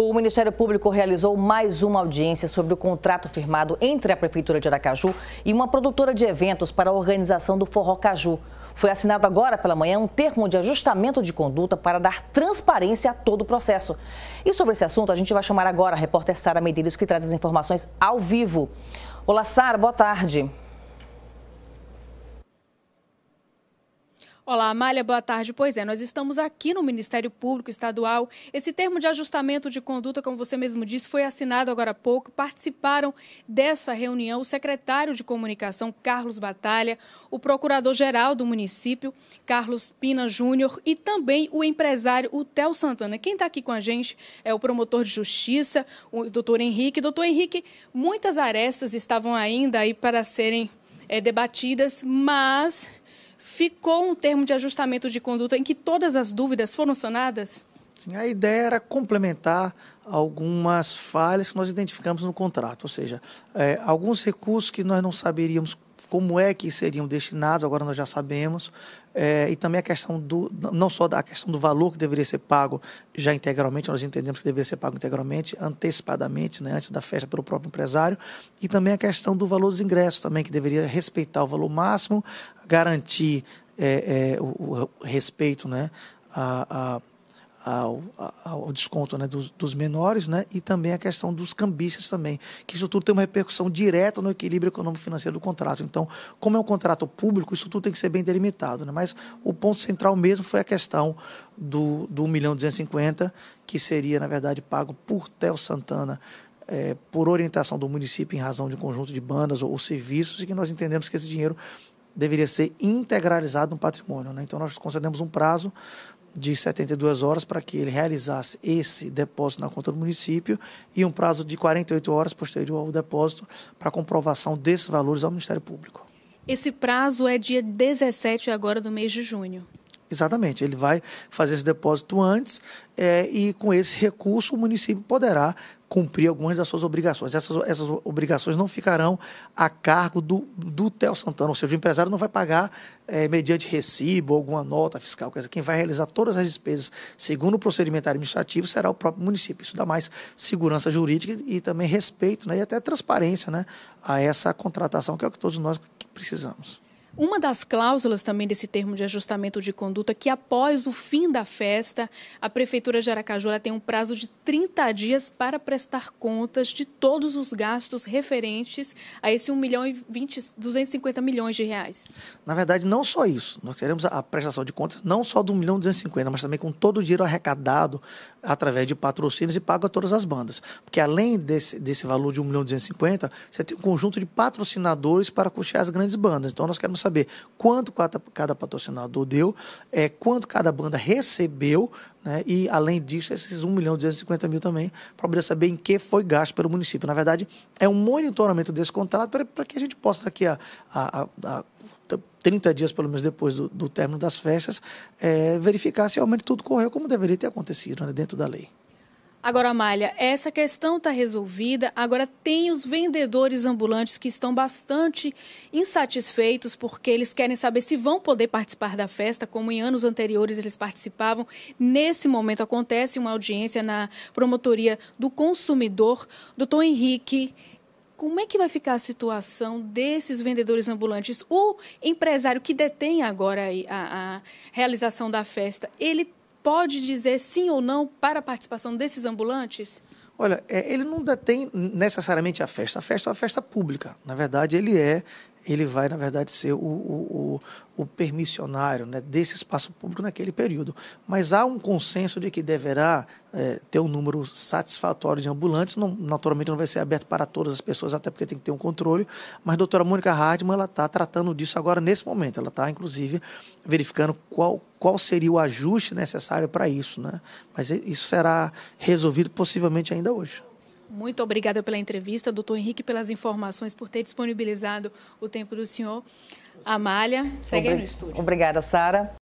O Ministério Público realizou mais uma audiência sobre o contrato firmado entre a Prefeitura de Aracaju e uma produtora de eventos para a organização do Forró Caju. Foi assinado agora pela manhã um termo de ajustamento de conduta para dar transparência a todo o processo. E sobre esse assunto, a gente vai chamar agora a repórter Sara Medeiros, que traz as informações ao vivo. Olá, Sara, boa tarde. Olá, Amália, boa tarde. Pois é, nós estamos aqui no Ministério Público Estadual. Esse termo de ajustamento de conduta, como você mesmo disse, foi assinado agora há pouco. Participaram dessa reunião o secretário de Comunicação, Carlos Batalha, o procurador-geral do município, Carlos Pina Júnior, e também o empresário, o Theo Santana. Quem está aqui com a gente é o promotor de justiça, o doutor Henrique. Doutor Henrique, muitas arestas estavam ainda aí para serem é, debatidas, mas ficou um termo de ajustamento de conduta em que todas as dúvidas foram sanadas? Sim, a ideia era complementar algumas falhas que nós identificamos no contrato, ou seja, é, alguns recursos que nós não saberíamos como é que seriam destinados, agora nós já sabemos, é, e também a questão do, não só da questão do valor que deveria ser pago já integralmente, nós entendemos que deveria ser pago integralmente, antecipadamente, né, antes da festa, pelo próprio empresário, e também a questão do valor dos ingressos também, que deveria respeitar o valor máximo, garantir é, é, o, o, respeito né, a, a ao, ao desconto né, dos, dos, menores, né, e também a questão dos cambistas também, que isso tudo tem uma repercussão direta no equilíbrio econômico-financeiro do contrato. Então, como é um contrato público, isso tudo tem que ser bem delimitado. Né? Mas o ponto central mesmo foi a questão do, do 1 milhão 250, que seria, na verdade, pago por Tel Santana é, por orientação do município em razão de um conjunto de bandas ou, ou serviços, e que nós entendemos que esse dinheiro deveria ser integralizado no patrimônio. Né? Então, nós concedemos um prazo de 72 horas para que ele realizasse esse depósito na conta do município e um prazo de 48 horas posterior ao depósito para comprovação desses valores ao Ministério Público. Esse prazo é dia 17 agora do mês de junho. Exatamente, ele vai fazer esse depósito antes é, e com esse recurso o município poderá cumprir algumas das suas obrigações. Essas, essas obrigações não ficarão a cargo do, do Tel Santana, ou seja, o empresário não vai pagar é, mediante recibo alguma nota fiscal. Quer dizer, quem vai realizar todas as despesas segundo o procedimento administrativo será o próprio município. Isso dá mais segurança jurídica e também respeito né, e até transparência né, a essa contratação, que é o que todos nós precisamos. Uma das cláusulas também desse termo de ajustamento de conduta que após o fim da festa, a prefeitura de Aracaju tem um prazo de 30 dias para prestar contas de todos os gastos referentes a esse 1 milhão e 20, 250 milhões de reais. Na verdade, não só isso. Nós queremos a prestação de contas não só do 1 milhão e 250, mas também com todo o dinheiro arrecadado através de patrocínios e pago a todas as bandas. Porque além desse, desse valor de 1 milhão e 250, você tem um conjunto de patrocinadores para custear as grandes bandas. Então nós queremos saber quanto cada, patrocinador deu, é, quanto cada banda recebeu, né? e além disso, esses 1 milhão e 250 mil também, para poder saber em que foi gasto pelo município. Na verdade, é um monitoramento desse contrato para que a gente possa, daqui a, a, a, a 30 dias, pelo menos depois do, do término das festas, é, verificar se realmente tudo correu como deveria ter acontecido né? dentro da lei. Agora, Malha, essa questão está resolvida. Agora, tem os vendedores ambulantes que estão bastante insatisfeitos porque eles querem saber se vão poder participar da festa, como em anos anteriores eles participavam. Nesse momento, acontece uma audiência na promotoria do consumidor. Doutor Henrique, como é que vai ficar a situação desses vendedores ambulantes? O empresário que detém agora a, a realização da festa, ele pode dizer sim ou não para a participação desses ambulantes? Olha, é, ele não detém necessariamente a festa. A festa é uma festa pública. Na verdade, ele é, ele vai, na verdade, ser o, o, o, o permissionário né, desse espaço público naquele período. Mas há um consenso de que deverá é, ter um número satisfatório de ambulantes, não, naturalmente não vai ser aberto para todas as pessoas, até porque tem que ter um controle, mas a doutora Mônica Hardman está tratando disso agora, nesse momento, ela está, inclusive, verificando qual, qual seria o ajuste necessário para isso, né? mas isso será resolvido possivelmente ainda hoje. Muito obrigada pela entrevista, doutor Henrique, pelas informações, por ter disponibilizado o tempo do senhor. Amália, segue Obrig... no estúdio. Obrigada, Sara.